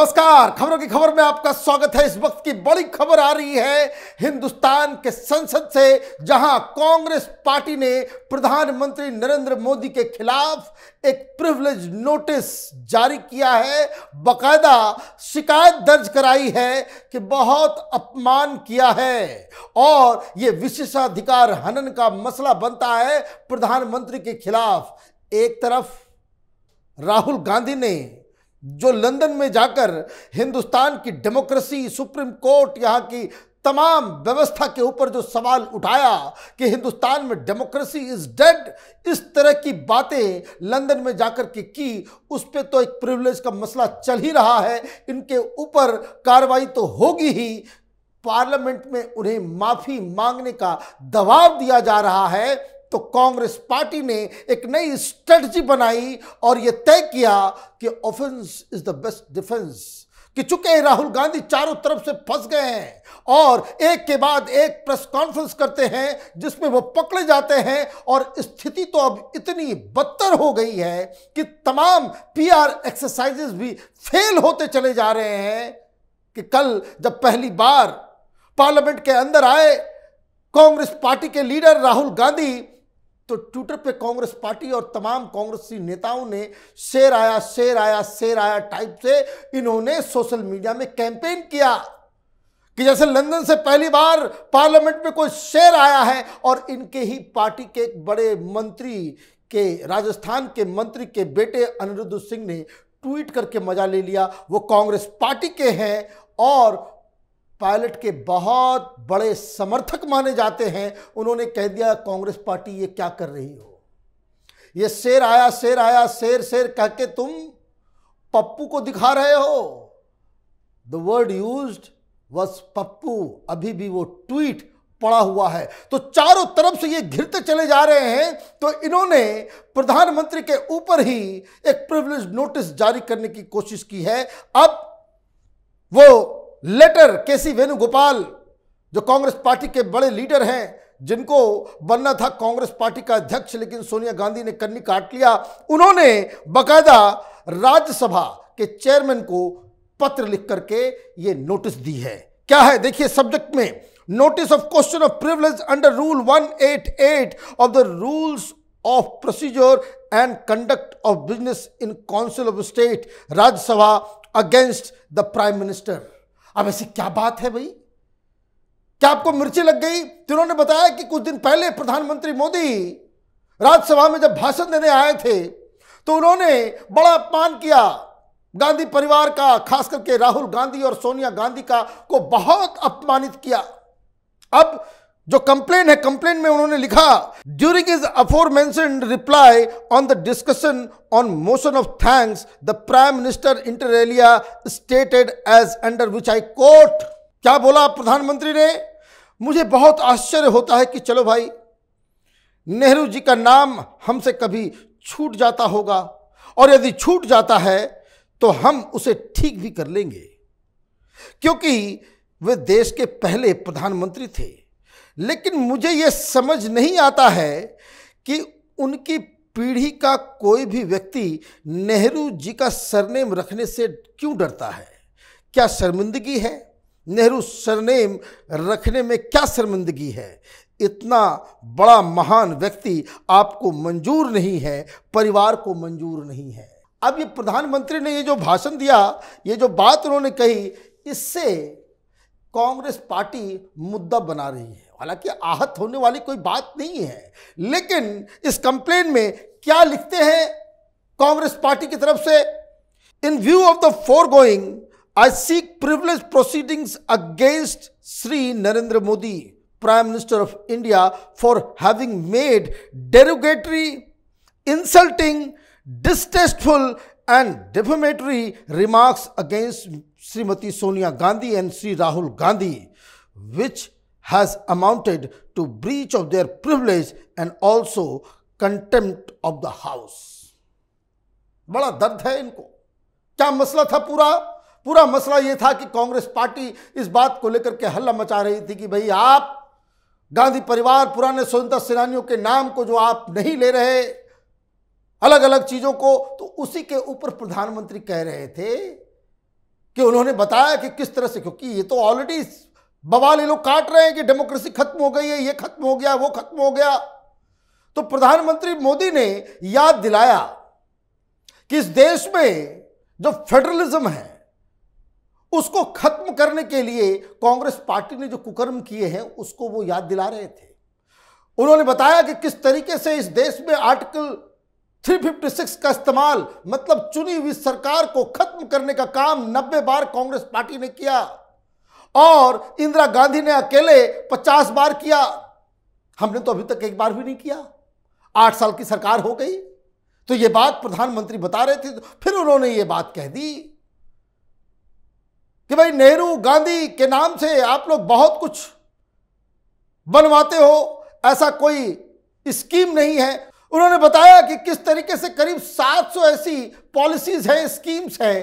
नमस्कार खबरों की खबर में आपका स्वागत है इस वक्त की बड़ी खबर आ रही है हिंदुस्तान के संसद से जहां कांग्रेस पार्टी ने प्रधानमंत्री नरेंद्र मोदी के खिलाफ एक प्रिविलेज नोटिस जारी किया है बकायदा शिकायत दर्ज कराई है कि बहुत अपमान किया है और ये विशेषाधिकार हनन का मसला बनता है प्रधानमंत्री के खिलाफ एक तरफ राहुल गांधी ने जो लंदन में जाकर हिंदुस्तान की डेमोक्रेसी सुप्रीम कोर्ट यहाँ की तमाम व्यवस्था के ऊपर जो सवाल उठाया कि हिंदुस्तान में डेमोक्रेसी इज डेड इस तरह की बातें लंदन में जाकर के की उस पर तो एक प्रिविलेज का मसला चल ही रहा है इनके ऊपर कार्रवाई तो होगी ही पार्लियामेंट में उन्हें माफ़ी मांगने का दबाव दिया जा रहा है तो कांग्रेस पार्टी ने एक नई स्ट्रेटजी बनाई और यह तय किया कि offence is the best defence कि चुके राहुल गांधी चारों तरफ से फंस गए हैं और एक के बाद एक प्रेस कॉन्फ्रेंस करते हैं जिसमें वो पकड़े जाते हैं और स्थिति तो अब इतनी बदतर हो गई है कि तमाम पीआर एक्सरसाइजेस भी फेल होते चले जा रहे हैं कि कल जब पहली बार पार्लियामेंट के अंदर आए कांग्रेस पार्टी के लीडर राहुल गांधी तो ट्विटर पे कांग्रेस पार्टी और तमाम कांग्रेसी नेताओं ने शेर आया शेर आया शेर आया टाइप से इन्होंने सोशल मीडिया में कैंपेन किया कि जैसे लंदन से पहली बार पार्लियामेंट में कोई शेर आया है और इनके ही पार्टी के एक बड़े मंत्री के राजस्थान के मंत्री के बेटे अनिरुद्ध सिंह ने ट्वीट करके मजा ले लिया वो कांग्रेस पार्टी के हैं और पायलट के बहुत बड़े समर्थक माने जाते हैं उन्होंने कह दिया कांग्रेस पार्टी ये क्या कर रही हो ये शेर आया शेर आया शेर शेर कह के तुम पप्पू को दिखा रहे हो the word used was Pappu अभी भी वो ट्वीट पड़ा हुआ है तो चारों तरफ से ये घिरते चले जा रहे हैं तो इन्होंने प्रधानमंत्री के ऊपर ही एक प्रिविलेज नोटिस जारी करने की कोशिश की है अब वो लेटर केसी वेणुगोपाल जो कांग्रेस पार्टी के बड़े लीडर हैं जिनको बनना था कांग्रेस पार्टी का अध्यक्ष लेकिन सोनिया गांधी ने कन्नी काट लिया उन्होंने बकायदा राज्यसभा के चेयरमैन को पत्र लिख करके ये नोटिस दी है क्या है देखिए सब्जेक्ट में notice of question of privilege under rule 188 of the rules of procedure and conduct of business in council of state Rajya Sabha against the prime minister अब ऐसी क्या बात है भाई क्या आपको मिर्ची लग गई तो उन्होंने बताया कि कुछ दिन पहले प्रधानमंत्री मोदी राज्यसभा में जब भाषण देने आए थे तो उन्होंने बड़ा अपमान किया गांधी परिवार का खास करके राहुल गांधी और सोनिया गांधी का को बहुत अपमानित किया अब जो कंप्लेन है कंप्लेन में उन्होंने लिखा during his aforementioned reply on the discussion on motion of thanks the prime minister alia stated as under which I quote क्या बोला प्रधानमंत्री ने मुझे बहुत आश्चर्य होता है कि चलो भाई नेहरू जी का नाम हमसे कभी छूट जाता होगा और यदि छूट जाता है तो हम उसे ठीक भी कर लेंगे क्योंकि वे देश के पहले प्रधानमंत्री थे लेकिन मुझे ये समझ नहीं आता है कि उनकी पीढ़ी का कोई भी व्यक्ति नेहरू जी का सरनेम रखने से क्यों डरता है क्या शर्मिंदगी है नेहरू सरनेम रखने में क्या शर्मिंदगी है इतना बड़ा महान व्यक्ति आपको मंजूर नहीं है परिवार को मंजूर नहीं है अब ये प्रधानमंत्री ने ये जो भाषण दिया ये जो बात उन्होंने कही इससे कांग्रेस पार्टी मुद्दा बना रही है हालांकि आहत होने वाली कोई बात नहीं है लेकिन इस कंप्लेन में क्या लिखते हैं कांग्रेस पार्टी की तरफ से in view of the foregoing I seek privilege proceedings against Shri Narendra Modi prime minister of India for having made derogatory insulting distasteful and defamatory remarks against Shrimati Sonia Gandhi and Shri Rahul Gandhi which has amounted to breach of their privilege and also contempt of the house. बड़ा दर्द है इनको क्या मसला था पूरा पूरा मसला यह था कि कांग्रेस पार्टी इस बात को लेकर के हल्ला मचा रही थी कि भाई आप गांधी परिवार पुराने स्वतंत्रता सेनानियों के नाम को जो आप नहीं ले रहे अलग अलग चीज़ों को तो उसी के ऊपर प्रधानमंत्री कह रहे थे कि उन्होंने बताया कि किस तरह से क्योंकि ये तो ऑलरेडी बवाल ये लोग काट रहे हैं कि डेमोक्रेसी खत्म हो गई है ये खत्म हो गया वो खत्म हो गया तो प्रधानमंत्री मोदी ने याद दिलाया कि इस देश में जो फेडरलिज्म है उसको खत्म करने के लिए कांग्रेस पार्टी ने जो कुकर्म किए हैं उसको वो याद दिला रहे थे उन्होंने बताया कि किस तरीके से इस देश में आर्टिकल 356 का इस्तेमाल मतलब चुनी हुई सरकार को खत्म करने का काम 90 बार कांग्रेस पार्टी ने किया और इंदिरा गांधी ने अकेले 50 बार किया हमने तो अभी तक एक बार भी नहीं किया आठ साल की सरकार हो गई तो ये बात प्रधानमंत्री बता रहे थे फिर उन्होंने ये बात कह दी कि भाई नेहरू गांधी के नाम से आप लोग बहुत कुछ बनवाते हो ऐसा कोई स्कीम नहीं है उन्होंने बताया कि किस तरीके से करीब 700 ऐसी पॉलिसीज हैं स्कीम्स हैं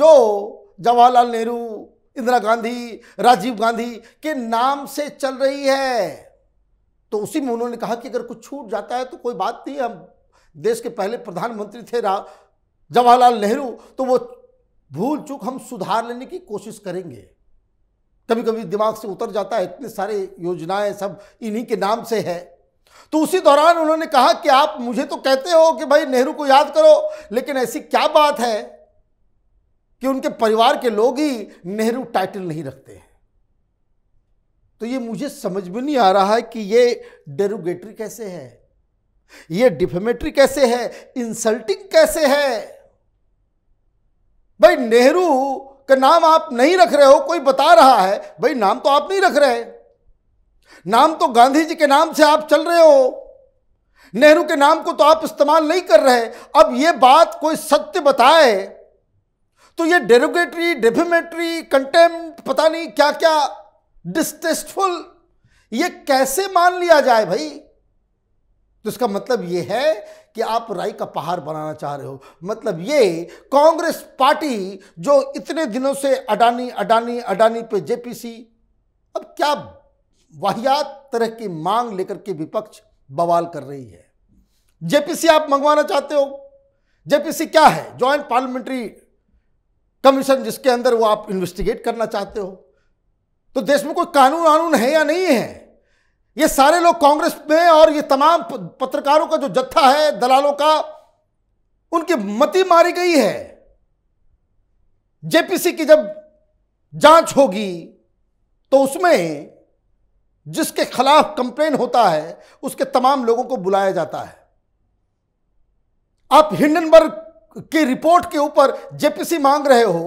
जो जवाहरलाल नेहरू इंदिरा गांधी राजीव गांधी के नाम से चल रही है तो उसी में उन्होंने कहा कि अगर कुछ छूट जाता है तो कोई बात नहीं हम देश के पहले प्रधानमंत्री थे जवाहरलाल नेहरू तो वो भूल चूक हम सुधार लेने की कोशिश करेंगे कभी कभी दिमाग से उतर जाता है इतने सारे योजनाएं सब इन्हीं के नाम से है तो उसी दौरान उन्होंने कहा कि आप मुझे तो कहते हो कि भाई नेहरू को याद करो लेकिन ऐसी क्या बात है कि उनके परिवार के लोग ही नेहरू टाइटल नहीं रखते हैं तो ये मुझे समझ में नहीं आ रहा है कि ये डेरोगेटरी कैसे है ये डिफेमेटरी कैसे है इंसल्टिंग कैसे है भाई नेहरू का नाम आप नहीं रख रहे हो कोई बता रहा है भाई नाम तो आप नहीं रख रहे नाम तो गांधी जी के नाम से आप चल रहे हो नेहरू के नाम को तो आप इस्तेमाल नहीं कर रहे अब ये बात कोई सत्य बताए तो ये डेरोगेटरी डेफिमेटरी कंटेम पता नहीं क्या क्या डिस्टेस्टफुल ये कैसे मान लिया जाए भाई तो इसका मतलब ये है कि आप राय का पहाड़ बनाना चाह रहे हो मतलब ये कांग्रेस पार्टी जो इतने दिनों से अडानी अडानी अडानी पे जेपीसी अब क्या वाहियात तरह की मांग लेकर के विपक्ष बवाल कर रही है जेपीसी आप मंगवाना चाहते हो जेपीसी क्या है ज्वाइंट पार्लियामेंट्री कमीशन जिसके अंदर वो आप इन्वेस्टिगेट करना चाहते हो तो देश में कोई कानून वानून है या नहीं है ये सारे लोग कांग्रेस में और ये तमाम पत्रकारों का जो जत्था है दलालों का उनकी मती मारी गई है जेपीसी की जब जांच होगी तो उसमें जिसके खिलाफ कंप्लेन होता है उसके तमाम लोगों को बुलाया जाता है आप हिंडनबर्ग की रिपोर्ट के ऊपर जेपीसी मांग रहे हो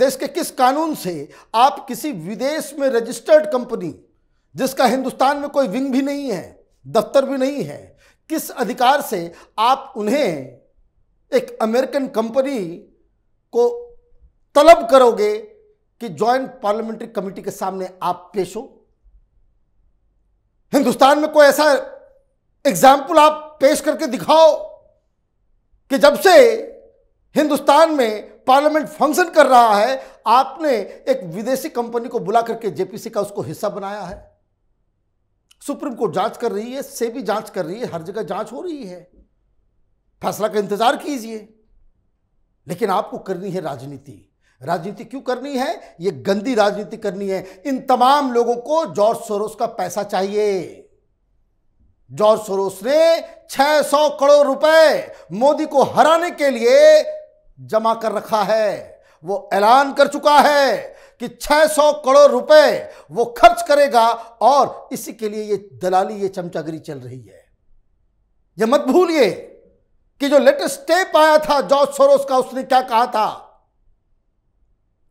देश के किस कानून से आप किसी विदेश में रजिस्टर्ड कंपनी जिसका हिंदुस्तान में कोई विंग भी नहीं है दफ्तर भी नहीं है किस अधिकार से आप उन्हें एक अमेरिकन कंपनी को तलब करोगे कि ज्वाइंट पार्लियामेंट्री कमेटी के सामने आप पेश हो हिंदुस्तान में कोई ऐसा एग्जाम्पल आप पेश करके दिखाओ कि जब से हिंदुस्तान में पार्लियामेंट फंक्शन कर रहा है आपने एक विदेशी कंपनी को बुला करके जेपीसी का उसको हिस्सा बनाया है सुप्रीम कोर्ट जांच कर रही है सेबी जांच कर रही है हर जगह जांच हो रही है फैसला का इंतजार कीजिए लेकिन आपको करनी है राजनीति राजनीति क्यों करनी है ये गंदी राजनीति करनी है इन तमाम लोगों को जॉर्ज सोरोस का पैसा चाहिए जॉर्ज सोरोस ने 600 करोड़ रुपए मोदी को हराने के लिए जमा कर रखा है वो ऐलान कर चुका है कि 600 करोड़ रुपए वो खर्च करेगा और इसी के लिए ये दलाली ये चमचागिरी चल रही है ये मत भूलिए कि जो लेटेस्ट स्टेप आया था जॉर्ज सोरोस का उसने क्या कहा था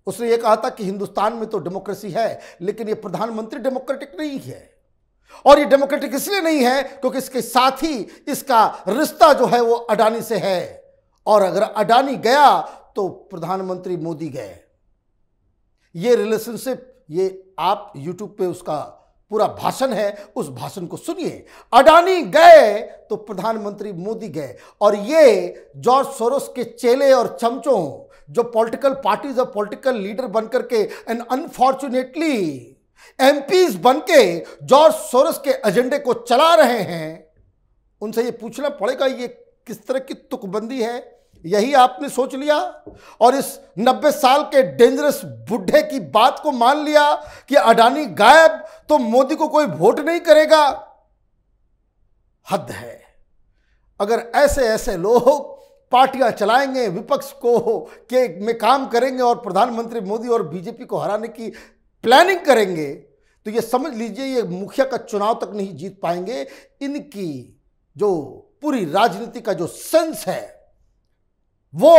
उसने ये कहा था कि हिंदुस्तान में तो डेमोक्रेसी है लेकिन ये प्रधानमंत्री डेमोक्रेटिक नहीं है और ये डेमोक्रेटिक इसलिए नहीं है क्योंकि इसके साथ ही इसका रिश्ता जो है वो अडानी से है और अगर अडानी गया तो प्रधानमंत्री मोदी गए ये रिलेशनशिप ये आप यूट्यूब पे उसका पूरा भाषण है उस भाषण को सुनिए अडानी गए तो प्रधानमंत्री मोदी गए और ये जॉर्ज सोरोस के चेले और चमचों जो पॉलिटिकल पार्टीज और पॉलिटिकल लीडर बनकर के एंड अनफॉर्चुनेटली बन बनके जॉर्ज सोरस के एजेंडे को चला रहे हैं उनसे ये पूछना पड़ेगा ये किस तरह की तुकबंदी है यही आपने सोच लिया और इस 90 साल के डेंजरस बुढ़े की बात को मान लिया कि अडानी गायब तो मोदी को कोई वोट नहीं करेगा हद है अगर ऐसे ऐसे लोग पार्टियां चलाएंगे विपक्ष को के में काम करेंगे और प्रधानमंत्री मोदी और बीजेपी को हराने की प्लानिंग करेंगे तो ये समझ लीजिए ये मुखिया का चुनाव तक नहीं जीत पाएंगे इनकी जो पूरी राजनीति का जो सेंस है वो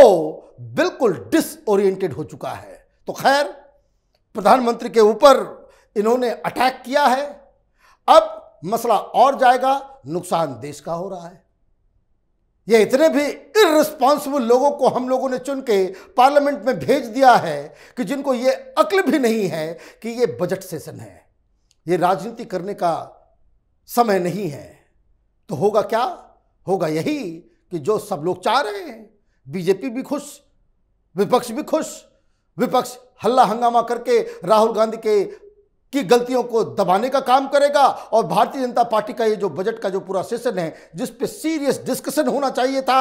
बिल्कुल डिसओरिएंटेड हो चुका है तो खैर प्रधानमंत्री के ऊपर इन्होंने अटैक किया है अब मसला और जाएगा नुकसान देश का हो रहा है ये इतने भी इरेस्पॉन्सिबल लोगों को हम लोगों ने चुन के पार्लियामेंट में भेज दिया है कि जिनको ये अक्ल भी नहीं है कि ये बजट सेशन है ये राजनीति करने का समय नहीं है तो होगा क्या होगा यही कि जो सब लोग चाह रहे हैं बीजेपी भी खुश विपक्ष भी खुश विपक्ष हल्ला हंगामा करके राहुल गांधी के की गलतियों को दबाने का काम करेगा और भारतीय जनता पार्टी का ये जो बजट का जो पूरा सेशन है जिस पे सीरियस डिस्कशन होना चाहिए था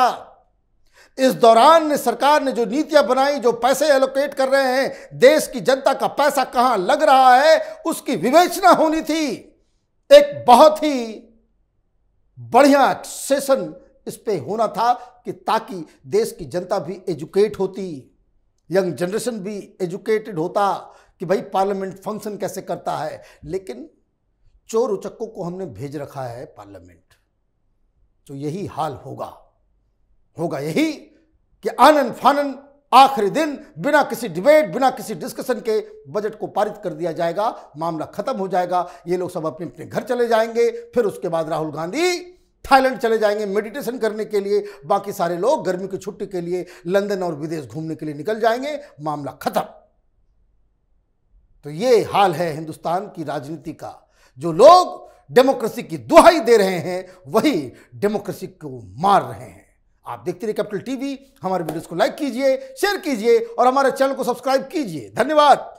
इस दौरान ने सरकार ने जो नीतियां बनाई जो पैसे एलोकेट कर रहे हैं देश की जनता का पैसा कहां लग रहा है उसकी विवेचना होनी थी एक बहुत ही बढ़िया सेशन इस पे होना था कि ताकि देश की जनता भी एजुकेट होती यंग जनरेशन भी एजुकेटेड होता कि भाई पार्लियामेंट फंक्शन कैसे करता है लेकिन चोर उचक्कों को हमने भेज रखा है पार्लियामेंट तो यही हाल होगा होगा यही कि आनंद फानंद आखिरी दिन बिना किसी डिबेट बिना किसी डिस्कशन के बजट को पारित कर दिया जाएगा मामला खत्म हो जाएगा ये लोग सब अपने अपने घर चले जाएंगे फिर उसके बाद राहुल गांधी थाईलैंड चले जाएंगे मेडिटेशन करने के लिए बाकी सारे लोग गर्मी की छुट्टी के लिए लंदन और विदेश घूमने के लिए निकल जाएंगे मामला खत्म तो ये हाल है हिंदुस्तान की राजनीति का जो लोग डेमोक्रेसी की दुहाई दे रहे हैं वही डेमोक्रेसी को मार रहे हैं आप देखते रहिए कैपिटल टीवी हमारे वीडियोस को लाइक कीजिए शेयर कीजिए और हमारे चैनल को सब्सक्राइब कीजिए धन्यवाद